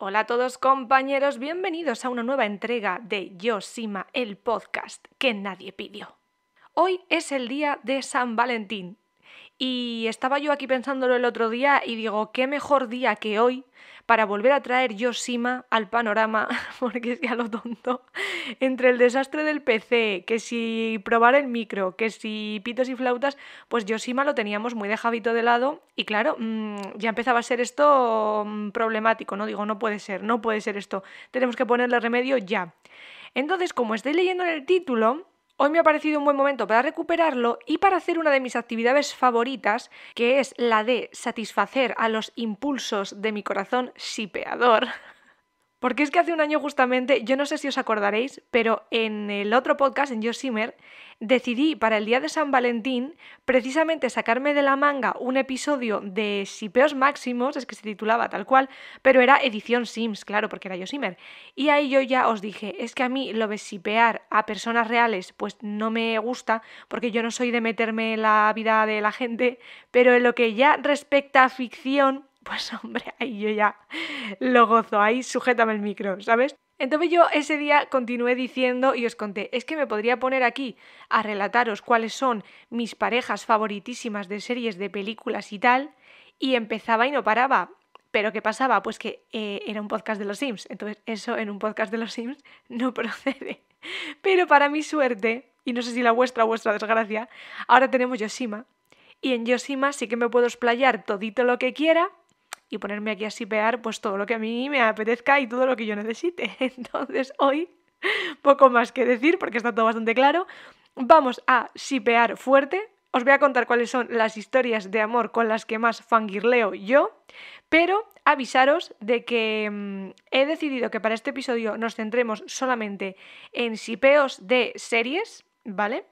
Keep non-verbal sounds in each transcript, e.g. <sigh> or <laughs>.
Hola a todos compañeros, bienvenidos a una nueva entrega de Yoshima, el podcast que nadie pidió. Hoy es el día de San Valentín y estaba yo aquí pensándolo el otro día y digo, qué mejor día que hoy para volver a traer Yoshima al panorama, <laughs> porque ya lo tonto, entre el desastre del PC, que si probar el micro, que si pitos y flautas, pues Yoshima lo teníamos muy dejadito de lado y claro, mm, ya empezaba a ser esto mm, problemático, ¿no? Digo, no puede ser, no puede ser esto, tenemos que ponerle remedio ya. Entonces, como estoy leyendo en el título, Hoy me ha parecido un buen momento para recuperarlo y para hacer una de mis actividades favoritas, que es la de satisfacer a los impulsos de mi corazón sipeador. Porque es que hace un año justamente, yo no sé si os acordaréis, pero en el otro podcast, en Yo decidí para el día de San Valentín precisamente sacarme de la manga un episodio de Sipeos Máximos, es que se titulaba tal cual, pero era edición Sims, claro, porque era Yo Y ahí yo ya os dije, es que a mí lo de sipear a personas reales pues no me gusta, porque yo no soy de meterme en la vida de la gente, pero en lo que ya respecta a ficción pues hombre, ahí yo ya lo gozo, ahí sujétame el micro, ¿sabes? Entonces yo ese día continué diciendo y os conté, es que me podría poner aquí a relataros cuáles son mis parejas favoritísimas de series, de películas y tal, y empezaba y no paraba. Pero ¿qué pasaba? Pues que eh, era un podcast de los Sims, entonces eso en un podcast de los Sims no <laughs> procede. Pero para mi suerte, y no sé si la vuestra o vuestra desgracia, ahora tenemos Yoshima. Y en Yoshima sí que me puedo explayar todito lo que quiera, y ponerme aquí a sipear pues todo lo que a mí me apetezca y todo lo que yo necesite. <laughs> Entonces hoy poco más que decir porque está todo bastante claro. Vamos a sipear fuerte. Os voy a contar cuáles son las historias de amor con las que más fangirleo yo, pero avisaros de que mm, he decidido que para este episodio nos centremos solamente en sipeos de series, ¿vale?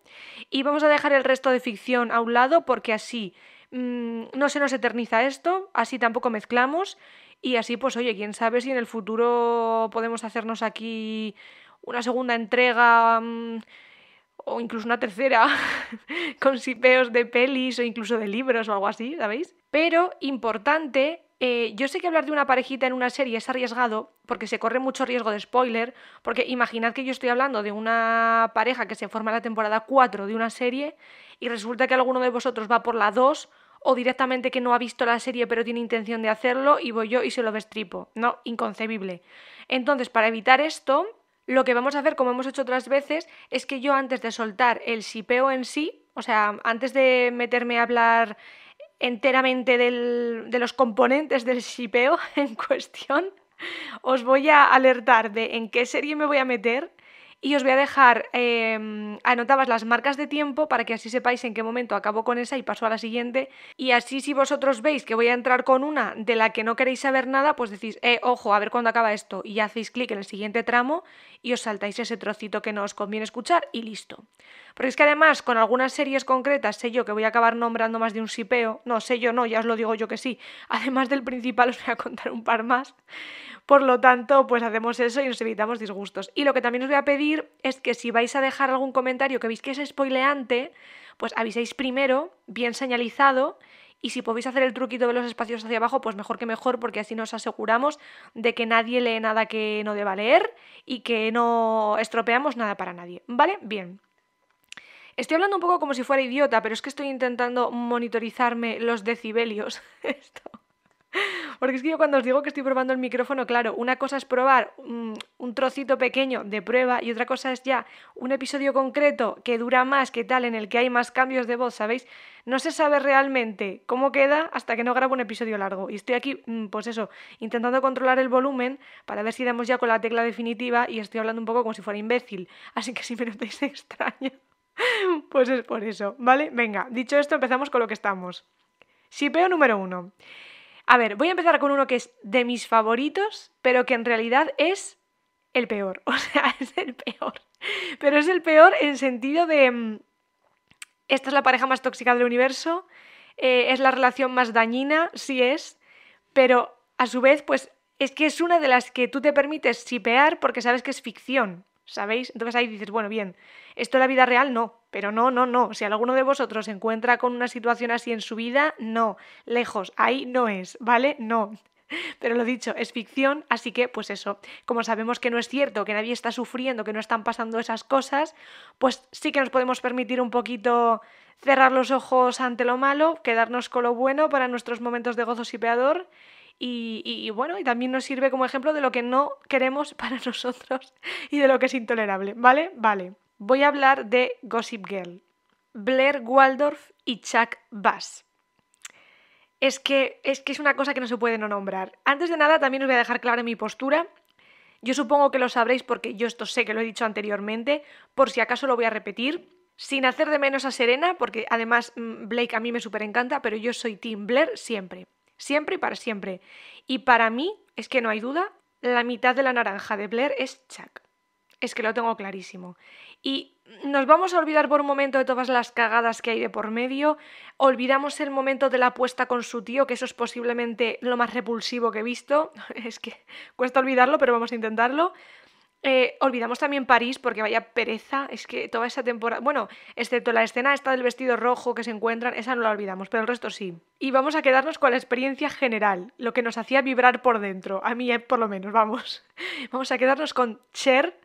Y vamos a dejar el resto de ficción a un lado porque así Mm, no se nos eterniza esto, así tampoco mezclamos y así pues oye, quién sabe si en el futuro podemos hacernos aquí una segunda entrega mm, o incluso una tercera <laughs> con sipeos de pelis o incluso de libros o algo así, ¿sabéis? Pero importante eh, yo sé que hablar de una parejita en una serie es arriesgado porque se corre mucho riesgo de spoiler, porque imaginad que yo estoy hablando de una pareja que se forma en la temporada 4 de una serie y resulta que alguno de vosotros va por la 2 o directamente que no ha visto la serie pero tiene intención de hacerlo y voy yo y se lo destripo. No, inconcebible. Entonces, para evitar esto, lo que vamos a hacer, como hemos hecho otras veces, es que yo antes de soltar el sipeo en sí, o sea, antes de meterme a hablar enteramente de los componentes del sipeo <laughs> en cuestión, os voy a alertar de en qué serie me voy a meter y os voy a dejar anotabas em, anotadas las marcas de tiempo para que así sepáis en qué momento acabo con esa y paso a la siguiente. Y así si vosotros veis que voy a entrar con una de la que no queréis saber nada, pues decís, eh, ojo, a ver cuándo acaba esto. Y hacéis clic en el siguiente tramo y os saltáis ese trocito que no os conviene escuchar y listo. Porque es que además con algunas series concretas sé yo que voy a acabar nombrando más de un sipeo. No, sé yo no, ya os lo digo yo que sí. <laughs> Además del principal os voy a contar un par más. Por lo tanto, pues hacemos eso y nos evitamos disgustos. Y lo que también os voy a pedir es que si vais a dejar algún comentario que veis que es spoileante, pues aviséis primero, bien señalizado, y si podéis hacer el truquito de los espacios hacia abajo, pues mejor que mejor, porque así nos aseguramos de que nadie lee nada que no deba leer y que no estropeamos nada para nadie. ¿Vale? Bien. Estoy hablando un poco como si fuera idiota, pero es que estoy intentando monitorizarme los decibelios. <laughs> Esto. <laughs> Porque es que yo cuando os digo que estoy probando el micrófono, claro, una cosa es probar mm, un, trocito pequeño de prueba y otra cosa es ya un episodio concreto que dura más, que tal, en el que hay más cambios de voz, ¿sabéis? No se sabe realmente cómo queda hasta que no grabo un episodio largo. Y estoy aquí, mm, pues eso, intentando controlar el volumen para ver si damos ya con la tecla definitiva y estoy hablando un poco como si fuera imbécil. Así que si me notáis <laughs> extraño, pues es por eso, ¿vale? Venga, dicho esto, empezamos con lo que estamos. Sipeo número uno. A ver, voy a empezar con uno que es de mis favoritos, pero que en realidad es el peor. <laughs> O sea, es el peor. Pero es el peor en sentido de... Mm, esta es la pareja más tóxica del universo, eh, es la relación más dañina, sí es, pero a su vez, pues es que es una de las que tú te permites sipear porque sabes que es ficción. ¿sabéis? Entonces ahí dices, bueno, bien, esto es la vida real no, pero no, no, no. Si alguno de vosotros se encuentra con una situación así en su vida, no, lejos, ahí no es, ¿vale? No. <laughs> Pero lo dicho, es ficción, así que pues eso, como sabemos que no es cierto, que nadie está sufriendo, que no están pasando esas cosas, pues sí que nos podemos permitir un poquito cerrar los ojos ante lo malo, quedarnos con lo bueno para nuestros momentos de gozo peador. Y, bueno, y también nos sirve como ejemplo de lo que no queremos <laughs> para nosotros y de lo que es intolerable, ¿vale? Vale. Voy a hablar de Gossip Girl, Blair Waldorf y Chuck Bass. Es que, es que es una cosa que no se puede no nombrar. Antes de nada, también os voy a dejar clara mi postura. Yo supongo que lo sabréis porque yo esto sé que lo he dicho anteriormente, por si acaso lo voy a repetir sin hacer de menos a Serena, porque además mm, Blake a mí me súper encanta, pero yo soy Tim Blair siempre siempre y para siempre. Y para mí, es que no hay duda, la mitad de la naranja de Blair es Chuck. Es que lo tengo clarísimo. Y nos vamos a olvidar por un momento de todas las cagadas que hay de por medio, olvidamos el momento de la apuesta con su tío, que eso es posiblemente lo más repulsivo que he visto, <laughs> es que cuesta olvidarlo, pero vamos a intentarlo. Eh, olvidamos también París porque vaya pereza, es que toda esa temporada, bueno, excepto la escena esta del vestido rojo que se encuentran, esa no la olvidamos, pero el resto sí. Y vamos a quedarnos con la experiencia general, lo que nos hacía vibrar por dentro, a mí eh, por lo menos, vamos. <laughs> Vamos a quedarnos con Cher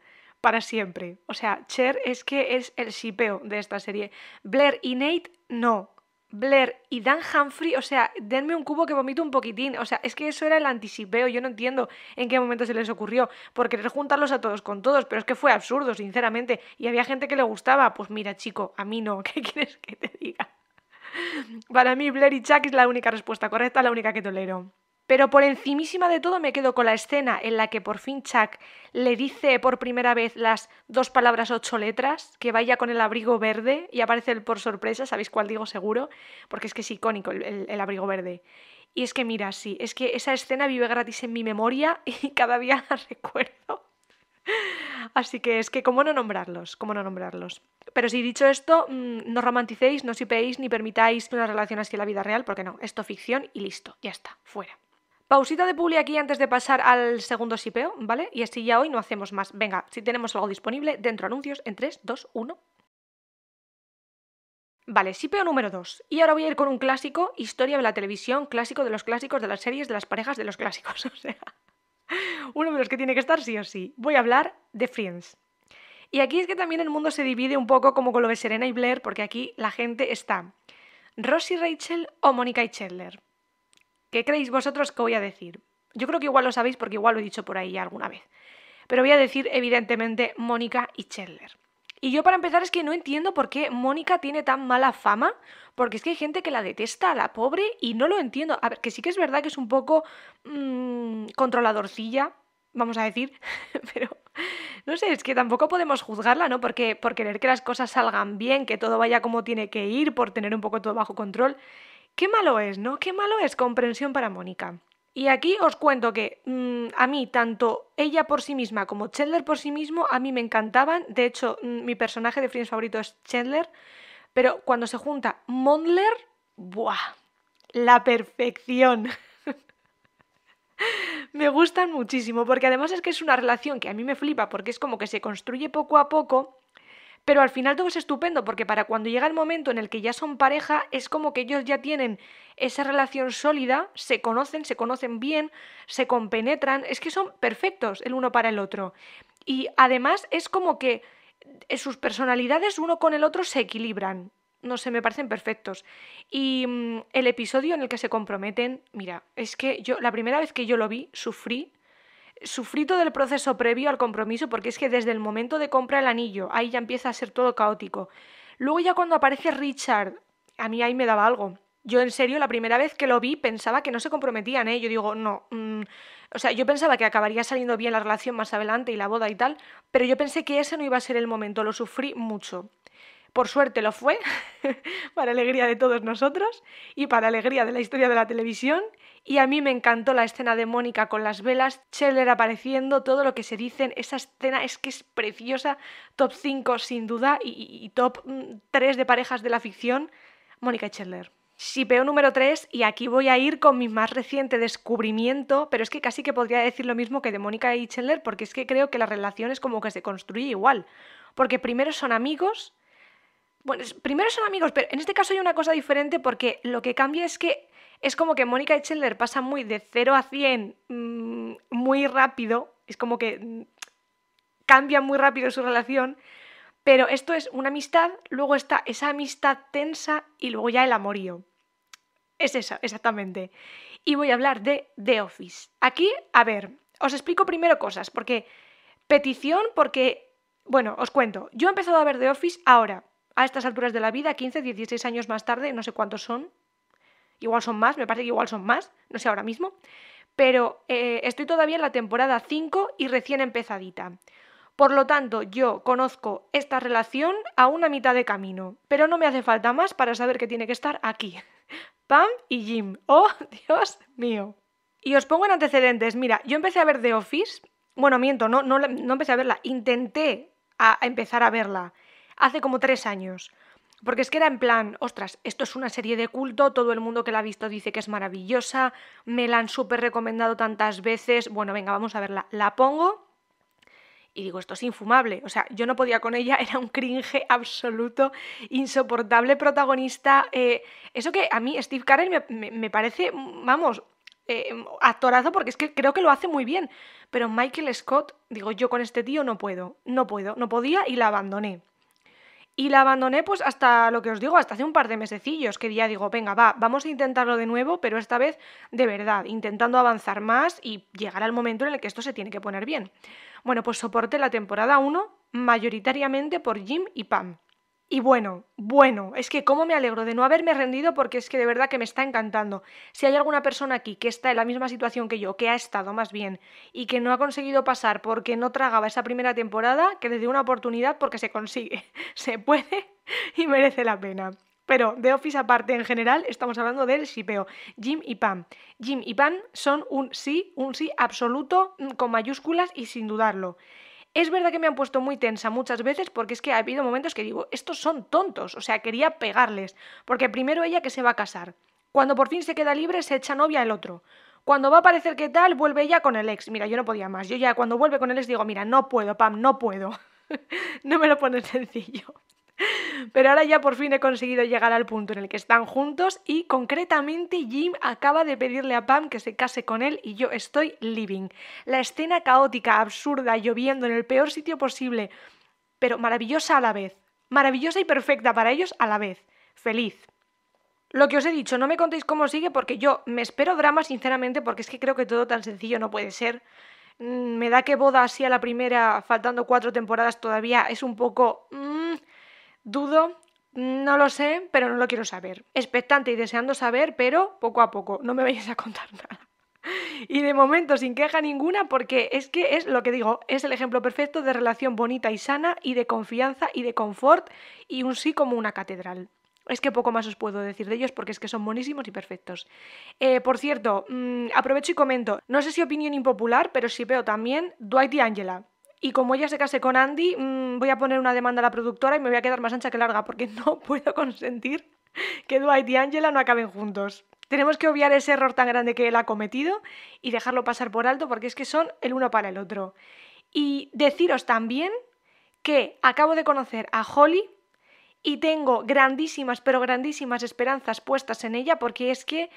para siempre. O sea, Cher es que es el sipeo de esta serie. Blair y Nate no. Blair y Dan Humphrey, o sea, denme un cubo que vomito un poquitín. O sea, es que eso era el anticipeo. Yo no entiendo en qué momento se les ocurrió por querer juntarlos a todos con todos, pero es que fue absurdo, sinceramente. Y había gente que le gustaba. Pues mira, chico, a mí no. <laughs> ¿Qué quieres que te diga? Para mí, Blair y Chuck es la única respuesta correcta, la única que tolero. Pero por encimísima de todo me quedo con la escena en la que por fin Chuck le dice por primera vez las dos palabras ocho letras, que vaya con el abrigo verde y aparece el por sorpresa, sabéis cuál digo seguro, porque es que es icónico el, abrigo verde. Y es que mira, sí, es que esa escena vive gratis en mi memoria <laughs> y cada día la recuerdo. Así que es que, ¿cómo no nombrarlos? ¿Cómo no nombrarlos? Pero si dicho esto, mm, no romanticéis, no sipéis, ni permitáis unas relaciones que la vida real, porque no, esto ficción y listo, ya está, fuera. Pausita de publi aquí antes de pasar al segundo sipeo, ¿vale? Y así ya hoy no hacemos más. Venga, si tenemos algo disponible, dentro anuncios en 3, 2, 1. Vale, sipeo número 2. Y ahora voy a ir con un clásico, historia de la televisión, clásico de los clásicos, de las series, de las parejas, de los clásicos. <laughs> O sea, uno de los que tiene que estar sí o sí. Voy a hablar de Friends. Y aquí es que también el mundo se divide un poco como con lo de Serena y Blair, porque aquí la gente está Ross Rachel o Mónica y Chandler. ¿Qué creéis vosotros que voy a decir? Yo creo que igual lo sabéis porque igual lo he dicho por ahí alguna vez. Pero voy a decir, evidentemente, Mónica y Chandler. Y yo para empezar es que no entiendo por qué Mónica tiene tan mala fama, porque es que hay gente que la detesta, la pobre, y no lo entiendo. A ver, que sí que es verdad que es un poco mm, controladorcilla, vamos a decir, <laughs> pero no sé, es que tampoco podemos juzgarla, ¿no? Porque por querer que las cosas salgan bien, que todo vaya como tiene que ir, por tener un poco todo bajo control. Qué malo es, ¿no? Qué malo es comprensión para Mónica. Y aquí os cuento que mm, a mí, tanto ella por sí misma como Chandler por sí mismo, a mí me encantaban. De hecho, mm, mi personaje de Friends favorito es Chandler. Pero cuando se junta Mondler, ¡buah! La perfección. <laughs> me gustan muchísimo, porque además es que es una relación que a mí me flipa, porque es como que se construye poco a poco pero al final todo es estupendo porque para cuando llega el momento en el que ya son pareja es como que ellos ya tienen esa relación sólida, se conocen, se conocen bien, se compenetran, es que son perfectos el uno para el otro. Y además es como que eh, sus personalidades uno con el otro se equilibran. No sé, me parecen perfectos. Y mm, el episodio en el que se comprometen, mira, es que yo la primera vez que yo lo vi sufrí sufrí todo el proceso previo al compromiso porque es que desde el momento de compra el anillo, ahí ya empieza a ser todo caótico. Luego ya cuando aparece Richard, a mí ahí me daba algo. Yo en serio, la primera vez que lo vi pensaba que no se comprometían, ¿eh? Yo digo, no, mm". o sea, yo pensaba que acabaría saliendo bien la relación más adelante y la boda y tal, pero yo pensé que ese no iba a ser el momento, lo sufrí mucho. Por suerte lo fue, <laughs> para alegría de todos nosotros y para alegría de la historia de la televisión. Y a mí me encantó la escena de Mónica con las velas, Scheller apareciendo, todo lo que se dicen. Esa escena es que es preciosa. Top 5 sin duda y, top 3 mm, de parejas de la ficción. Mónica y Scheller. veo número 3 y aquí voy a ir con mi más reciente descubrimiento, pero es que casi que podría decir lo mismo que de Mónica y Scheller porque es que creo que la relación es como que se construye igual, porque primero son amigos, bueno, primero son amigos, pero en este caso hay una cosa diferente porque lo que cambia es que es como que Mónica Chandler pasan muy de 0 a 100 mm, muy rápido, es como que mm, cambia muy rápido su relación, pero esto es una amistad, luego está esa amistad tensa y luego ya el amorío. Es eso, exactamente. Y voy a hablar de The Office. Aquí, a ver, os explico primero cosas, porque petición, porque, bueno, os cuento, yo he empezado a ver The Office ahora, a estas alturas de la vida, 15, 16 años más tarde, no sé cuántos son, igual son más, me parece que igual son más, no sé ahora mismo, pero eh, estoy todavía en la temporada 5 y recién empezadita. Por lo tanto, yo conozco esta relación a una mitad de camino, pero no me hace falta más para saber que tiene que estar aquí. <laughs> Pam y Jim. ¡Oh, <laughs> Dios mío! Y os pongo en antecedentes. Mira, yo empecé a ver The Office. Bueno, miento, no, no, empecé a verla. Intenté a empezar a verla hace como tres años. Porque es que era en plan, ostras, esto es una serie de culto, todo el mundo que la ha visto dice que es maravillosa, me la han súper recomendado tantas veces, bueno, venga, vamos a verla, la pongo y digo, esto es infumable, o sea, yo no podía con ella, era un cringe absoluto, insoportable protagonista, eh, eso que a mí Steve Carell me, parece, vamos, eh, actorazo porque es que creo que lo hace muy bien, pero Michael Scott, digo, yo con este tío no puedo, no puedo, no podía y la abandoné. Y la abandoné pues hasta lo que os digo, hasta hace un par de mesecillos, que ya digo, venga, va, vamos a intentarlo de nuevo, pero esta vez de verdad, intentando avanzar más y llegar al momento en el que esto se tiene que poner bien. Bueno, pues soporté la temporada 1 mayoritariamente por Jim y Pam. Y bueno, bueno, es que cómo me alegro de no haberme rendido porque es que de verdad que me está encantando. Si hay alguna persona aquí que está en la misma situación que yo, que ha estado más bien y que no ha conseguido pasar porque no tragaba esa primera temporada, que le dé una oportunidad porque se consigue, <laughs> se puede y merece la pena. Pero de Office aparte, en general, estamos hablando del shipeo. Jim y Pam. Jim y Pam son un sí, un sí absoluto mm, con mayúsculas y sin dudarlo. Es verdad que me han puesto muy tensa muchas veces porque es que ha habido momentos que digo, estos son tontos, o sea, quería pegarles, porque primero ella que se va a casar, cuando por fin se queda libre se echa novia el otro. Cuando va a parecer que tal, vuelve ella con el ex. Mira, yo no podía más. Yo ya cuando vuelve con el ex digo, mira, no puedo, Pam, no puedo. <laughs> no me lo pones sencillo. Pero ahora ya por fin he conseguido llegar al punto en el que están juntos y concretamente Jim acaba de pedirle a Pam que se case con él y yo estoy living. La escena caótica, absurda, lloviendo en el peor sitio posible, pero maravillosa a la vez. Maravillosa y perfecta para ellos a la vez. Feliz. Lo que os he dicho, no me contéis cómo sigue porque yo me espero drama sinceramente porque es que creo que todo tan sencillo no puede ser. Mm, me da que boda así a la primera, faltando cuatro temporadas todavía, es un poco... Mm, Dudo, no lo sé, pero no lo quiero saber. Expectante y deseando saber, pero poco a poco, no me vayas a contar <laughs> nada. Y de momento sin queja ninguna porque es que es lo que digo, es el ejemplo perfecto de relación bonita y sana y de confianza y de confort y un sí como una catedral. Es que poco más os puedo decir de ellos porque es que son buenísimos y perfectos. Eh, por cierto, mm, aprovecho y comento, no sé si opinión impopular, pero sí veo también Dwight y Angela y como ella se case con Andy, mm, voy a poner una demanda a la productora y me voy a quedar más ancha que larga porque <laughs> no puedo consentir que Dwight y Angela no acaben juntos. Tenemos que obviar ese error tan grande que él ha cometido y dejarlo pasar por alto porque es que son el uno para el otro. Y deciros también que acabo de conocer a Holly y tengo grandísimas, pero grandísimas esperanzas puestas en ella porque es que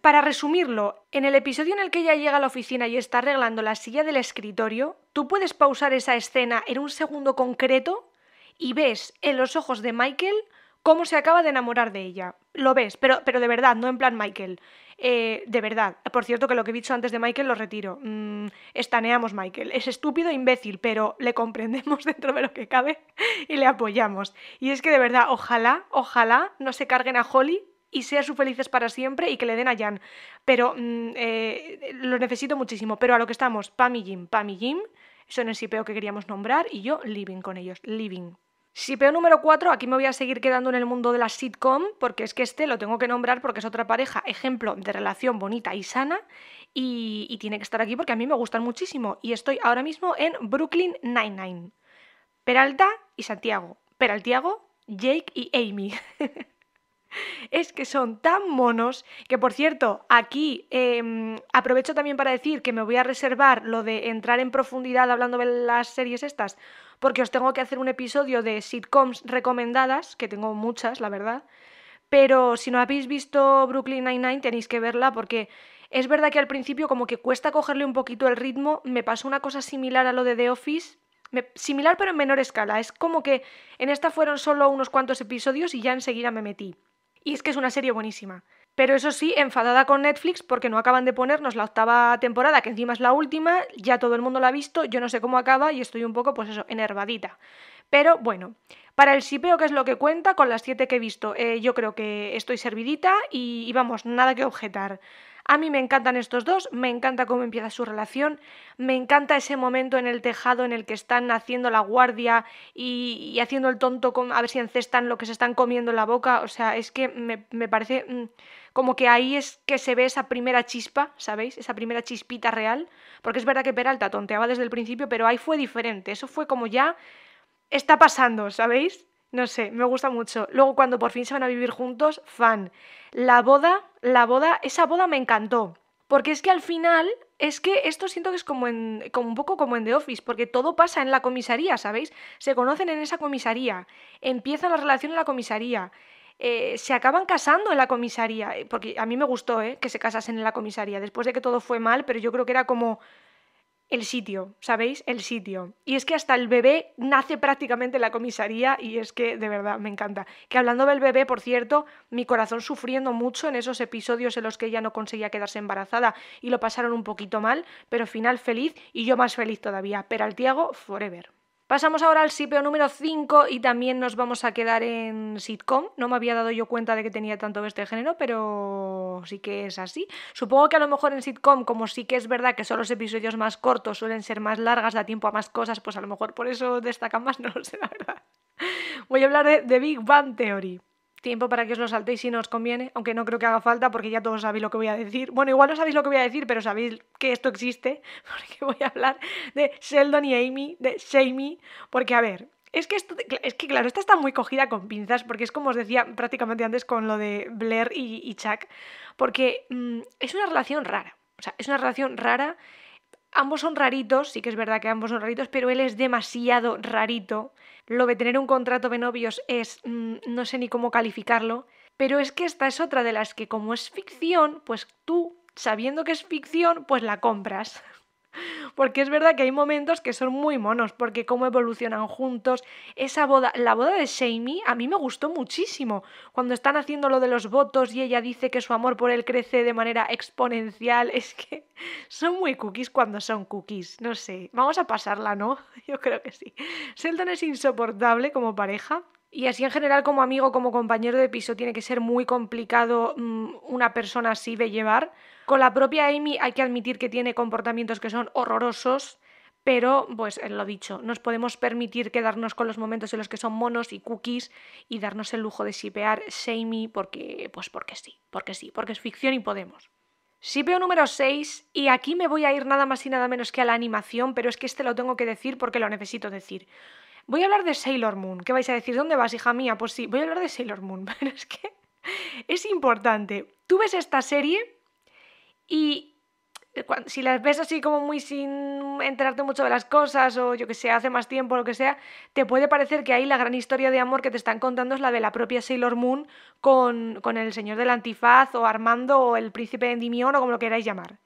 para resumirlo, en el episodio en el que ella llega a la oficina y está arreglando la silla del escritorio, tú puedes pausar esa escena en un segundo concreto y ves en los ojos de Michael cómo se acaba de enamorar de ella. Lo ves, pero, pero de verdad, no en plan Michael. Eh, de verdad. Por cierto, que lo que he dicho antes de Michael lo retiro. Mm, estaneamos Michael. Es estúpido e imbécil, pero le comprendemos <laughs> dentro de lo que cabe y le apoyamos. Y es que de verdad, ojalá, ojalá no se carguen a Holly y sean su felices para siempre y que le den a Jan. Pero los mm, eh, lo necesito muchísimo. Pero a lo que estamos, Pam y Jim, Pam y Jim son el sipeo que queríamos nombrar y yo living con ellos, living. Sipeo número 4, aquí me voy a seguir quedando en el mundo de la sitcom, porque es que este lo tengo que nombrar porque es otra pareja, ejemplo de relación bonita y sana, y, y tiene que estar aquí porque a mí me gustan muchísimo, y estoy ahora mismo en Brooklyn Nine-Nine. Peralta y Santiago, Peraltiago, Jake y Amy. <laughs> es que son tan monos que, por cierto, aquí em, aprovecho también para decir que me voy a reservar lo de entrar en profundidad hablando de las series estas, porque os tengo que hacer un episodio de sitcoms recomendadas, que tengo muchas, la verdad. Pero si no habéis visto Brooklyn Nine-Nine, tenéis que verla porque es verdad que al principio como que cuesta cogerle un poquito el ritmo. Me pasó una cosa similar a lo de The Office, similar pero en menor escala. Es como que en esta fueron solo unos cuantos episodios y ya enseguida me metí. Y es que es una serie buenísima. Pero eso sí, enfadada con Netflix porque no acaban de ponernos la octava temporada, que encima es la última, ya todo el mundo la ha visto, yo no sé cómo acaba y estoy un poco, pues eso, enervadita. Pero bueno, para el sipeo, que es lo que cuenta, con las siete que he visto, eh, yo creo que estoy servidita y vamos, nada que objetar. A mí me encantan estos dos, me encanta cómo empieza su relación, me encanta ese momento en el tejado en el que están haciendo la guardia y, haciendo el tonto con, a ver si encestan lo que se están comiendo en la boca, o sea, es que me, parece mm, como que ahí es que se ve esa primera chispa, ¿sabéis? Esa primera chispita real, porque es verdad que Peralta tonteaba desde el principio, pero ahí fue diferente, eso fue como ya está pasando, ¿sabéis? No sé, me gusta mucho. Luego cuando por fin se van a vivir juntos, fan. La boda, la boda, esa boda me encantó. Porque es que al final, es que esto siento que es como, en, como un poco como en The Office, porque todo pasa en la comisaría, ¿sabéis? Se conocen en esa comisaría, empiezan la relación en la comisaría, eh, se acaban casando en la comisaría, eh, porque a mí me gustó ¿eh? que se casasen en la comisaría, después de que todo fue mal, pero yo creo que era como el sitio, ¿sabéis? El sitio. Y es que hasta el bebé nace prácticamente en la comisaría y es que de verdad me encanta. Que hablando del bebé, por cierto, mi corazón sufriendo mucho en esos episodios en los que ella no conseguía quedarse embarazada y lo pasaron un poquito mal, pero final feliz y yo más feliz todavía. pero al Tiago, forever. Pasamos ahora al sitio número 5 y también nos vamos a quedar en sitcom. No me había dado yo cuenta de que tenía tanto de este género, pero sí que es así. Supongo que a lo mejor en sitcom, como sí que es verdad que son los episodios más cortos, suelen ser más largas, da tiempo a más cosas, pues a lo mejor por eso destacan más, <laughs> no lo sé, la verdad. Voy a hablar de Big Bang Theory tiempo para que os lo saltéis si no os conviene, aunque no creo que haga falta porque ya todos sabéis lo que voy a decir. Bueno, igual no sabéis lo que voy a decir, pero sabéis que esto existe, <laughs> porque voy a hablar de Sheldon y Amy, de Shamey, porque a ver, es que, esto, es que claro, esta está muy cogida con pinzas, porque es como os decía prácticamente antes con lo de Blair y, Chuck, porque mm, es una relación rara. O sea, es una relación rara Ambos son raritos, sí que es verdad que ambos son raritos, pero él es demasiado rarito. Lo de tener un contrato de novios es, mm, no sé ni cómo calificarlo, pero es que esta es otra de las que como es ficción, pues tú, sabiendo que es ficción, pues la compras porque es verdad que hay momentos que son muy monos, porque cómo evolucionan juntos. Esa boda, la boda de Jamie a mí me gustó muchísimo. Cuando están haciendo lo de los votos y ella dice que su amor por él crece de manera exponencial, <laughs> es que son muy cookies cuando son cookies. No sé, vamos a pasarla, ¿no? <laughs> Yo creo que sí. Seldon es insoportable como pareja. Y así en general como amigo, como compañero de piso, tiene que ser muy complicado mm, una persona así de llevar. Con la propia Amy hay que admitir que tiene comportamientos que son horrorosos, pero pues lo dicho, nos podemos permitir quedarnos con los momentos en los que son monos y cookies y darnos el lujo de sipear Shamey porque, pues porque sí, porque sí, porque es ficción y podemos. Shipeo número 6, y aquí me voy a ir nada más y nada menos que a la animación, pero es que este lo tengo que decir porque lo necesito decir voy a hablar de Sailor Moon. ¿Qué vais a decir? ¿Dónde vas, hija mía? Pues sí, voy a hablar de Sailor Moon, <laughs> pero es que es importante. Tú ves esta serie y eh, si las ves así como muy sin enterarte mucho de las cosas o yo que sé, hace más tiempo, o lo que sea, te puede parecer que ahí la gran historia de amor que te están contando es la de la propia Sailor Moon con, con el señor del antifaz o Armando o el príncipe de Endimión o como lo queráis llamar.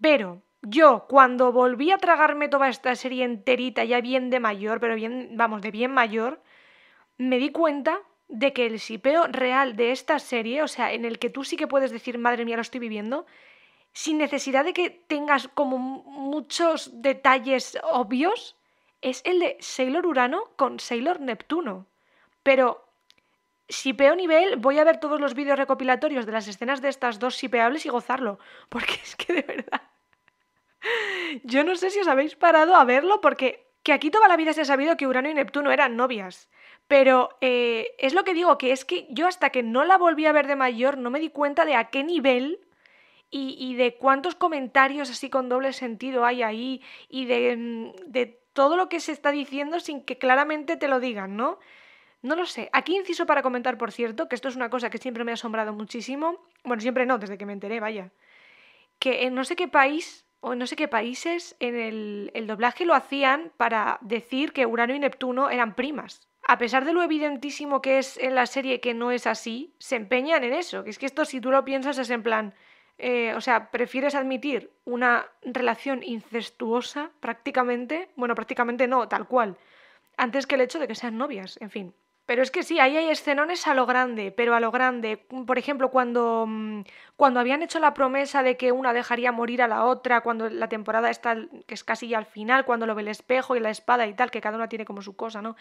Pero yo, cuando volví a tragarme toda esta serie enterita, ya bien de mayor, pero bien, vamos, de bien mayor, me di cuenta de que el sipeo real de esta serie, o sea, en el que tú sí que puedes decir, madre mía, lo estoy viviendo, sin necesidad de que tengas como muchos detalles obvios, es el de Sailor Urano con Sailor Neptuno. Pero sipeo nivel, voy a ver todos los vídeos recopilatorios de las escenas de estas dos sipeables y gozarlo, <laughs> porque es que de verdad yo no sé si os habéis parado a verlo porque que aquí toda la vida se ha sabido que Urano y Neptuno eran novias. Pero eh, es lo que digo, que es que yo hasta que no la volví a ver de mayor no me di cuenta de a qué nivel y, de cuántos comentarios así con doble sentido hay ahí y de, mm, de todo lo que se está diciendo sin que claramente te lo digan, ¿no? No lo sé. Aquí inciso para comentar, por cierto, que esto es una cosa que siempre me ha asombrado muchísimo. Bueno, siempre no, desde que me enteré, vaya. Que en no sé qué país o no sé qué países, en el, el doblaje lo hacían para decir que Urano y Neptuno eran primas. A pesar de lo evidentísimo que es en la serie que no es así, se empeñan en eso. Que es que esto, si tú lo piensas, es en plan. Eh, o sea, prefieres admitir una relación incestuosa prácticamente, bueno, prácticamente no, tal cual, antes que el hecho de que sean novias, en fin. Pero es que sí, ahí hay escenones a lo grande, pero a lo grande. Mm, por ejemplo, cuando, mm, cuando habían hecho la promesa de que una dejaría morir a la otra, cuando la temporada está, que es casi ya al final, cuando lo ve el espejo y la espada y tal, que cada una tiene como su cosa, ¿no?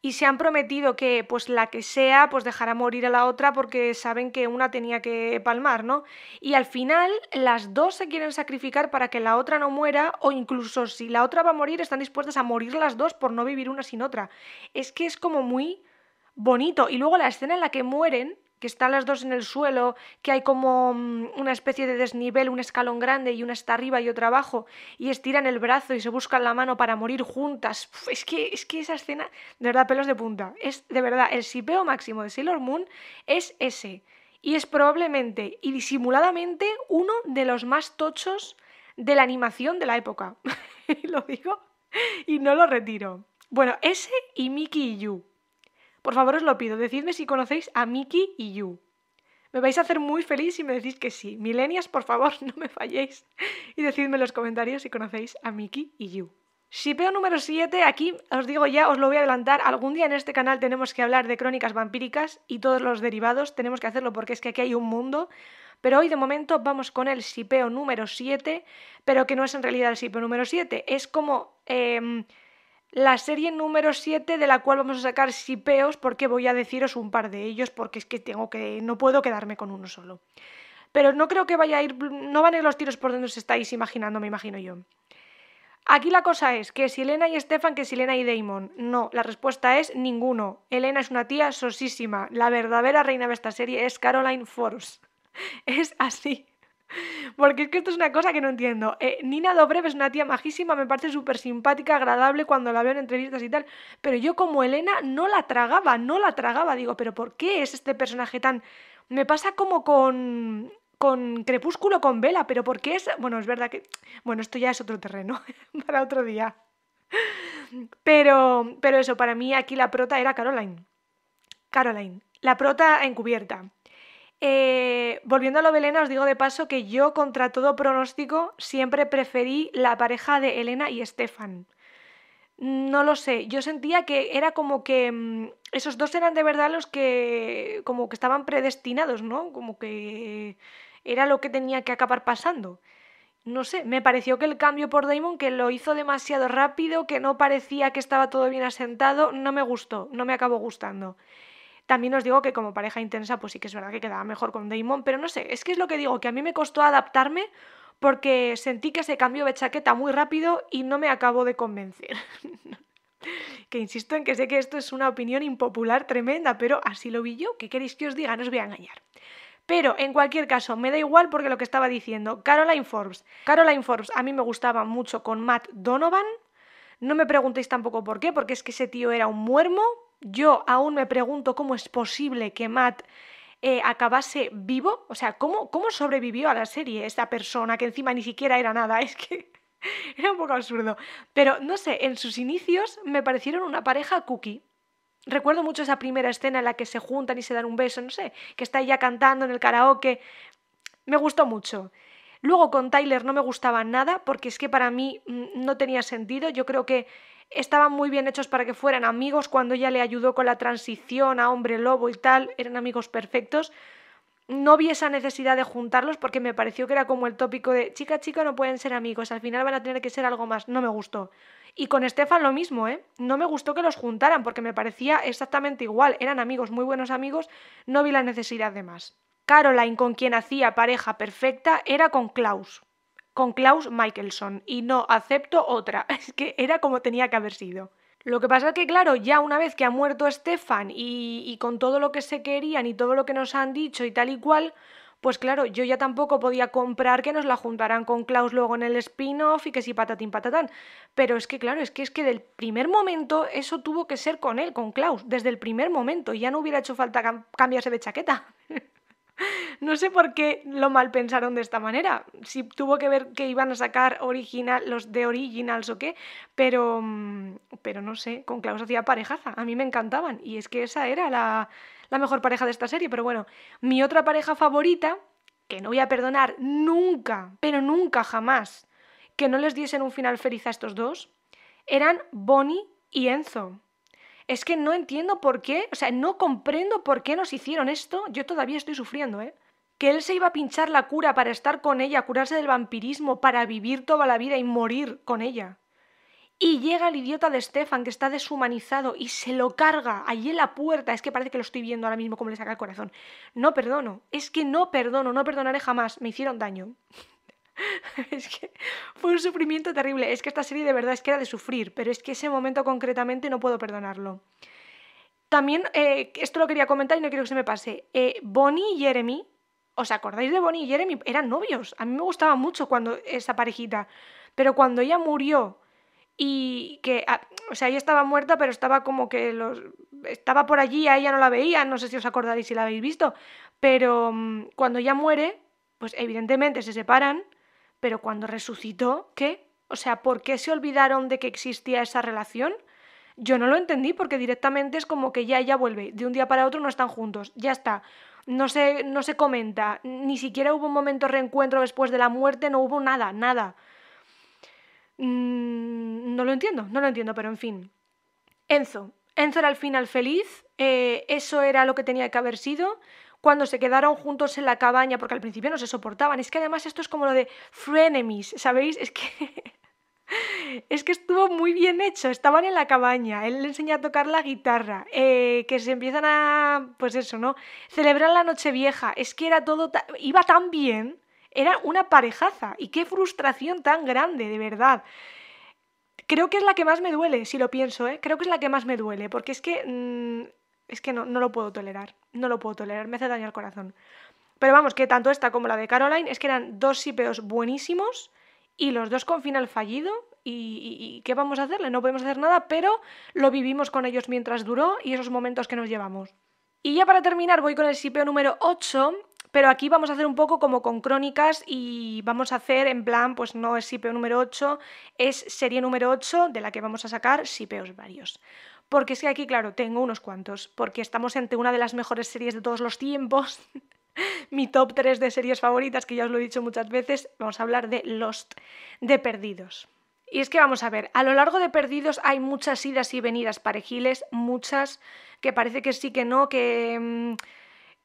Y se han prometido que, pues la que sea, pues dejará morir a la otra porque saben que una tenía que palmar, ¿no? Y al final, las dos se quieren sacrificar para que la otra no muera, o incluso si la otra va a morir, están dispuestas a morir las dos por no vivir una sin otra. Es que es como muy bonito. Y luego la escena en la que mueren, que están las dos en el suelo, que hay como mm, una especie de desnivel, un escalón grande y una está arriba y otra abajo, y estiran el brazo y se buscan la mano para morir juntas. es, que, es que esa escena, de verdad, pelos de punta. Es de verdad, el sipeo máximo de Sailor Moon es ese. Y es probablemente y disimuladamente uno de los más tochos de la animación de la época. <laughs> lo digo y no lo retiro. Bueno, ese y Mickey y Yu. Por favor os lo pido, decidme si conocéis a Miki y Yu. Me vais a hacer muy feliz si me decís que sí. Milenias, por favor, <laughs> no me falléis. Y decidme en los comentarios si conocéis a Miki y Yu. Shipeo número 7, aquí os digo ya, os lo voy a adelantar, algún día en este canal tenemos que hablar de crónicas vampíricas y todos los derivados, tenemos que hacerlo porque es que aquí hay un mundo, pero hoy de momento vamos con el shipeo número 7, pero que no es en realidad el shipeo número 7, es como em, la serie número 7 de la cual vamos a sacar sipeos porque voy a deciros un par de ellos porque es que tengo que no puedo quedarme con uno solo. Pero no creo que vaya a ir no van a ir los tiros por donde os estáis imaginando, me imagino yo. Aquí la cosa es que si Elena y Stefan, que si Elena y Damon. No, la respuesta es ninguno. Elena es una tía sosísima. La verdadera reina de esta serie es Caroline Forbes. <laughs> Es así. Porque es que esto es una cosa que no entiendo. Eh, Nina Dobrev es una tía majísima, me parece súper simpática, agradable cuando la veo en entrevistas y tal. Pero yo como Elena no la tragaba, no la tragaba. Digo, pero ¿por qué es este personaje tan... Me pasa como con con Crepúsculo con Vela, pero ¿por qué es, bueno, es verdad que, bueno, esto ya es otro terreno <laughs> para otro día. Pero, pero eso, para mí aquí la prota era Caroline. Caroline, la prota encubierta. Eh, volviendo a lo de Elena, os digo de paso que yo, contra todo pronóstico, siempre preferí la pareja de Elena y Estefan. No lo sé, yo sentía que era como que mm, esos dos eran de verdad los que como que estaban predestinados, ¿no? Como que era lo que tenía que acabar pasando. No sé, me pareció que el cambio por Damon, que lo hizo demasiado rápido, que no parecía que estaba todo bien asentado, no me gustó, no me acabó gustando. También os digo que como pareja intensa, pues sí que es verdad que quedaba mejor con Damon, pero no sé, es que es lo que digo, que a mí me costó adaptarme porque sentí que se cambió de chaqueta muy rápido y no me acabo de convencer. <laughs> que insisto en que sé que esto es una opinión impopular tremenda, pero así lo vi yo, ¿qué queréis que os diga? No os voy a engañar. Pero en cualquier caso, me da igual porque lo que estaba diciendo, Caroline Forbes. Caroline Forbes a mí me gustaba mucho con Matt Donovan. No me preguntéis tampoco por qué, porque es que ese tío era un muermo, yo aún me pregunto cómo es posible que Matt eh, acabase vivo. O sea, ¿cómo, ¿cómo sobrevivió a la serie esta persona que encima ni siquiera era nada? <laughs> Es que era un poco absurdo. Pero no sé, en sus inicios me parecieron una pareja cookie. Recuerdo mucho esa primera escena en la que se juntan y se dan un beso, no sé, que está ella cantando en el karaoke. Me gustó mucho. Luego con Tyler no me gustaba nada porque es que para mí mm, no tenía sentido. Yo creo que estaban muy bien hechos para que fueran amigos cuando ella le ayudó con la transición a hombre lobo y tal, eran amigos perfectos. No vi esa necesidad de juntarlos porque me pareció que era como el tópico de chica, chica, no pueden ser amigos, al final van a tener que ser algo más, no me gustó. Y con Estefan lo mismo, ¿eh? No me gustó que los juntaran porque me parecía exactamente igual, eran amigos, muy buenos amigos, no vi la necesidad de más. Caroline, con quien hacía pareja perfecta, era con Klaus, con Klaus Michelson y no acepto otra. <laughs> Es que era como tenía que haber sido. Lo que pasa es que, claro, ya una vez que ha muerto Stefan y, con todo lo que se querían y todo lo que nos han dicho y tal y cual, pues claro, yo ya tampoco podía comprar que nos la juntaran con Klaus luego en el spin-off y que si patatín patatán. Pero es que, claro, es que es que del primer momento eso tuvo que ser con él, con Klaus, desde el primer momento, ya no hubiera hecho falta cambiarse de chaqueta. <laughs> No sé por qué lo mal pensaron de esta manera, si tuvo que ver que iban a sacar original, los de originals o qué, pero, mm, pero no sé, con Klaus hacía parejaza, a mí me encantaban y es que esa era la, la mejor pareja de esta serie, pero bueno, mi otra pareja favorita, que no voy a perdonar nunca, pero nunca jamás, que no les diesen un final feliz a estos dos, eran Bonnie y Enzo es que no entiendo por qué, o sea, no comprendo por qué nos hicieron esto, yo todavía estoy sufriendo, ¿eh? Que él se iba a pinchar la cura para estar con ella, curarse del vampirismo, para vivir toda la vida y morir con ella. Y llega el idiota de Stefan, que está deshumanizado, y se lo carga allí en la puerta. Es que parece que lo estoy viendo ahora mismo como le saca el corazón. No perdono, es que no perdono, no perdonaré jamás. Me hicieron daño. <laughs> es que fue un sufrimiento terrible. Es que esta serie de verdad es que era de sufrir, pero es que ese momento concretamente no puedo perdonarlo. También, eh, esto lo quería comentar y no quiero que se me pase. Eh, Bonnie y Jeremy, ¿os acordáis de Bonnie y Jeremy? Eran novios. A mí me gustaba mucho cuando esa parejita. Pero cuando ella murió y que, ah, o sea, ella estaba muerta, pero estaba como que los, estaba por allí, a ella no la veía, no sé si os acordáis si la habéis visto, pero mm, cuando ella muere, pues evidentemente se separan pero cuando resucitó, ¿qué? O sea, ¿por qué se olvidaron de que existía esa relación? Yo no lo entendí porque directamente es como que ya ella vuelve, de un día para otro no están juntos, ya está. No se, no se comenta, ni siquiera hubo un momento reencuentro después de la muerte, no hubo nada, nada. Mm, no lo entiendo, no lo entiendo, pero en fin. Enzo, Enzo era al final feliz, eh, eso era lo que tenía que haber sido, cuando se quedaron juntos en la cabaña, porque al principio no se soportaban. Es que además esto es como lo de frenemies, ¿sabéis? Es que... <laughs> Es que estuvo muy bien hecho, estaban en la cabaña, él le enseña a tocar la guitarra, eh, que se empiezan a, pues eso, ¿no? Celebrar la noche vieja, es que era todo, iba tan bien, era una parejaza, y qué frustración tan grande, de verdad. Creo que es la que más me duele, si lo pienso, ¿eh? Creo que es la que más me duele, porque es que, mm, es que no lo puedo tolerar no lo puedo tolerar, me hace daño al corazón. Pero vamos, que tanto esta como la de Caroline es que eran dos sipeos buenísimos y los dos con final fallido. Y, qué vamos a hacerle? No podemos hacer nada, pero lo vivimos con ellos mientras duró y esos momentos que nos llevamos. Y ya para terminar, voy con el sipeo número 8, pero aquí vamos a hacer un poco como con crónicas y vamos a hacer en plan, pues no es sipeo número 8, es serie número 8 de la que vamos a sacar sipeos varios porque es que aquí, claro, tengo unos cuantos, porque estamos ante una de las mejores series de todos los tiempos, <laughs> mi top 3 de series favoritas, que ya os lo he dicho muchas veces, vamos a hablar de Lost, de Perdidos. Y es que vamos a ver, a lo largo de Perdidos hay muchas idas y venidas parejiles, muchas que parece que sí, que no, que... Mm,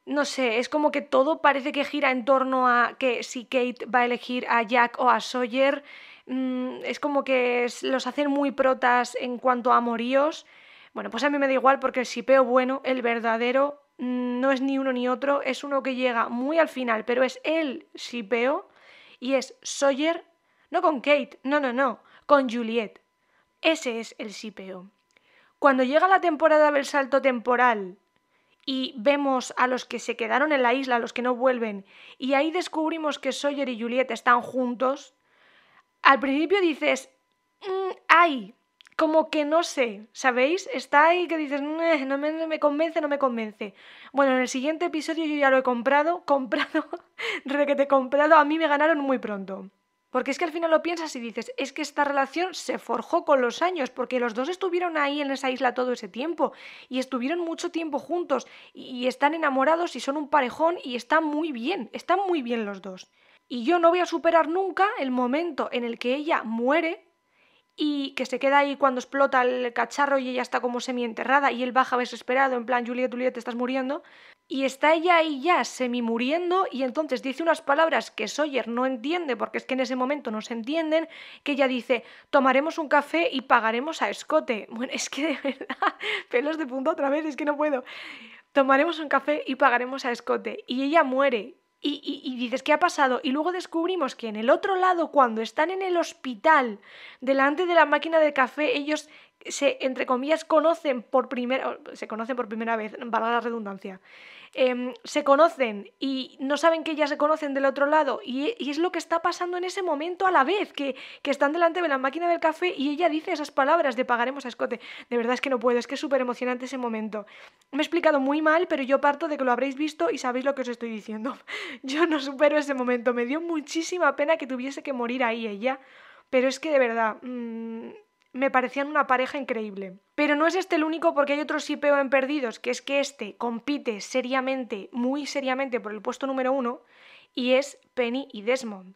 no sé, es como que todo parece que gira en torno a que si Kate va a elegir a Jack o a Sawyer, mm, es como que los hacen muy protas en cuanto a amoríos bueno, pues a mí me da igual porque el sipeo bueno, el verdadero, no es ni uno ni otro, es uno que llega muy al final, pero es el sipeo y es Sawyer, no con Kate, no, no, no, con Juliet. Ese es el sipeo. Cuando llega la temporada del salto temporal y vemos a los que se quedaron en la isla, a los que no vuelven, y ahí descubrimos que Sawyer y Juliet están juntos, al principio dices, mm, ay, como que no sé, ¿sabéis? Está ahí que dices, no me, convence, no me convence. Bueno, en el siguiente episodio yo ya lo he comprado, <laughs> comprado, que he comprado, a mí me ganaron muy pronto. Porque es que al final lo piensas y dices, es que esta relación se forjó con los años, porque los dos estuvieron ahí en esa isla todo ese tiempo, y estuvieron mucho tiempo juntos, y están enamorados, y son un parejón, y están muy bien, están muy bien los dos. Y yo no voy a superar nunca el momento en el que ella muere y que se queda ahí cuando explota el cacharro y ella está como semienterrada y él baja desesperado en plan Juliet, Juliet, te estás muriendo. Y está ella ahí ya semi muriendo y entonces dice unas palabras que Sawyer no entiende porque es que en ese momento no se entienden, que ella dice, tomaremos un café y pagaremos a escote. Bueno, es que de verdad, <laughs> pelos de punta otra vez, es que no puedo. Tomaremos un café y pagaremos a escote. Y ella muere y, dices, ¿qué ha pasado? Y luego descubrimos que en el otro lado, cuando están en el hospital, delante de la máquina de café, ellos se, entre comillas, conocen por primera, se conocen por primera vez, valga la redundancia, em, se conocen y no saben que ya se conocen del otro lado y, e, es lo que está pasando en ese momento a la vez, que, están delante de la máquina del café y ella dice esas palabras de pagaremos a escote. De verdad es que no puedo, es que es súper emocionante ese momento. Me he explicado muy mal, pero yo parto de que lo habréis visto y sabéis lo que os estoy diciendo. <laughs> Yo no supero ese momento, me dio muchísima pena que tuviese que morir ahí ella, pero es que de verdad... Mm, me parecían una pareja increíble. Pero no es este el único porque hay otro sipeo en Perdidos, que es que este compite seriamente, muy seriamente por el puesto número uno, y es Penny y Desmond.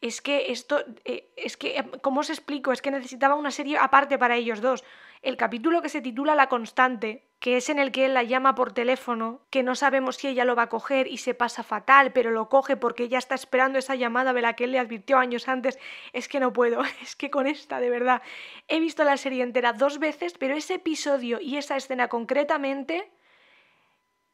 Es que esto, eh, es que, ¿cómo os explico? Es que necesitaba una serie aparte para ellos dos el capítulo que se titula La constante, que es en el que él la llama por teléfono, que no sabemos si ella lo va a coger y se pasa fatal, pero lo coge porque ella está esperando esa llamada de la que él le advirtió años antes, es que no puedo, <laughs> es que con esta, de verdad, he visto la serie entera dos veces, pero ese episodio y esa escena concretamente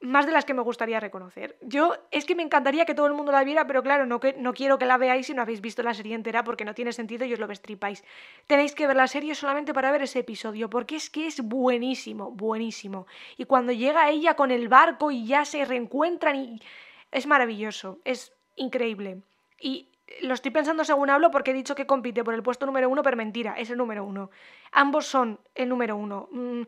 más de las que me gustaría reconocer. Yo es que me encantaría que todo el mundo la viera, pero claro, no, que, no quiero que la veáis si no habéis visto la serie entera porque no tiene sentido y os lo destripáis. Tenéis que ver la serie solamente para ver ese episodio, porque es que es buenísimo, buenísimo. Y cuando llega ella con el barco y ya se reencuentran y... Es maravilloso, es increíble. Y lo estoy pensando según hablo porque he dicho que compite por el puesto número uno, pero mentira, es el número uno. Ambos son el número uno. Mm,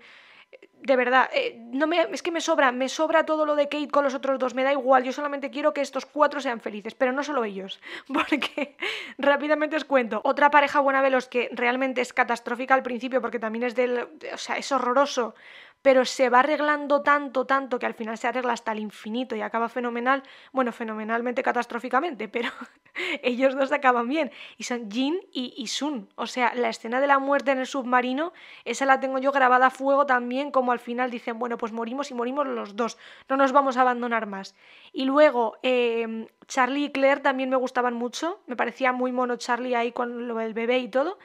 de verdad, eh, no me, es que me sobra, me sobra todo lo de Kate con los otros dos, me da igual, yo solamente quiero que estos cuatro sean felices, pero no solo ellos, <laughs> porque rápidamente os cuento. Otra pareja buena los que realmente es catastrófica al principio, porque también es del, o sea, es horroroso, pero se va arreglando tanto, tanto, que al final se arregla hasta el infinito y acaba fenomenal, bueno, fenomenalmente, catastróficamente, pero <laughs> ellos dos acaban bien. Y son Jin y, Sun. O sea, la escena de la muerte en el submarino, esa la tengo yo grabada a fuego también, como al final dicen, bueno, pues morimos y morimos los dos, no nos vamos a abandonar más. Y luego, eh, Charlie y Claire también me gustaban mucho, me parecía muy mono Charlie ahí con lo del bebé y todo.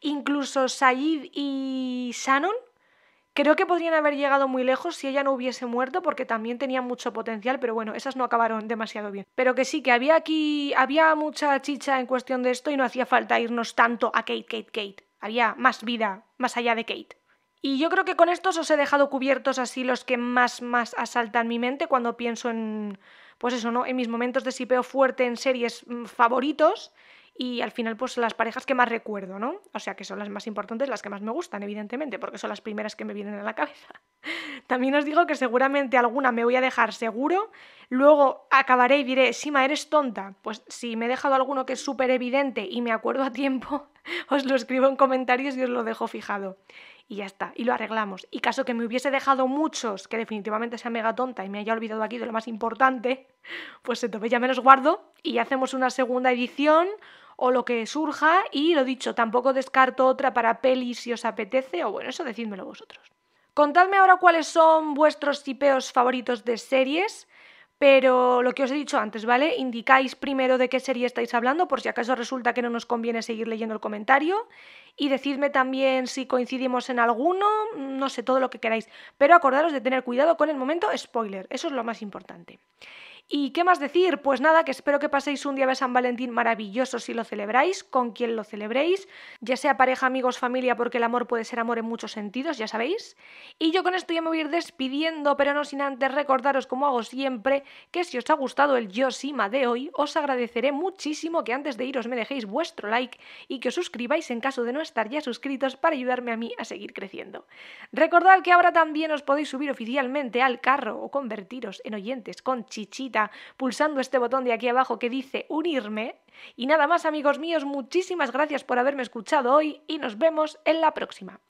Incluso Said y Shannon, Creo que podrían haber llegado muy lejos si ella no hubiese muerto, porque también tenía mucho potencial, pero bueno, esas no acabaron demasiado bien. Pero que sí, que había aquí, había mucha chicha en cuestión de esto y no hacía falta irnos tanto a Kate, Kate, Kate. Había más vida más allá de Kate. Y yo creo que con estos os he dejado cubiertos así los que más, más asaltan mi mente cuando pienso en, pues eso, ¿no? En mis momentos de sipeo fuerte en series mm, favoritos y al final pues las parejas que más recuerdo, ¿no? O sea que son las más importantes, las que más me gustan, evidentemente, porque son las primeras que me vienen a la cabeza. <laughs> También os digo que seguramente alguna me voy a dejar seguro, luego acabaré y diré, Sima, eres tonta. Pues si me he dejado alguno que es súper evidente y me acuerdo a tiempo, <laughs> os lo escribo en comentarios y os lo dejo fijado. Y ya está, y lo arreglamos. Y caso que me hubiese dejado muchos, que definitivamente sea mega tonta y me haya olvidado aquí de lo más importante, pues se entonces ya me los guardo y hacemos una segunda edición o lo que surja y lo dicho, tampoco descarto otra para pelis si os apetece o bueno, eso decídmelo vosotros. Contadme ahora cuáles son vuestros tipeos favoritos de series, pero lo que os he dicho antes, ¿vale? Indicáis primero de qué serie estáis hablando por si acaso resulta que no nos conviene seguir leyendo el comentario y decidme también si coincidimos en alguno, no sé, todo lo que queráis, pero acordaros de tener cuidado con el momento spoiler, eso es lo más importante. ¿Y qué más decir? Pues nada, que espero que paséis un día de San Valentín maravilloso si lo celebráis, con quien lo celebréis, ya sea pareja, amigos, familia, porque el amor puede ser amor en muchos sentidos, ya sabéis. Y yo con esto ya me voy a ir despidiendo, pero no sin antes recordaros, como hago siempre, que si os ha gustado el Yo Sima de hoy, os agradeceré muchísimo que antes de iros me dejéis vuestro like y que os suscribáis en caso de no estar ya suscritos para ayudarme a mí a seguir creciendo. Recordad que ahora también os podéis subir oficialmente al carro o convertiros en oyentes con chichita pulsando este botón de aquí abajo que dice unirme. Y nada más amigos míos, muchísimas gracias por haberme escuchado hoy y nos vemos en la próxima.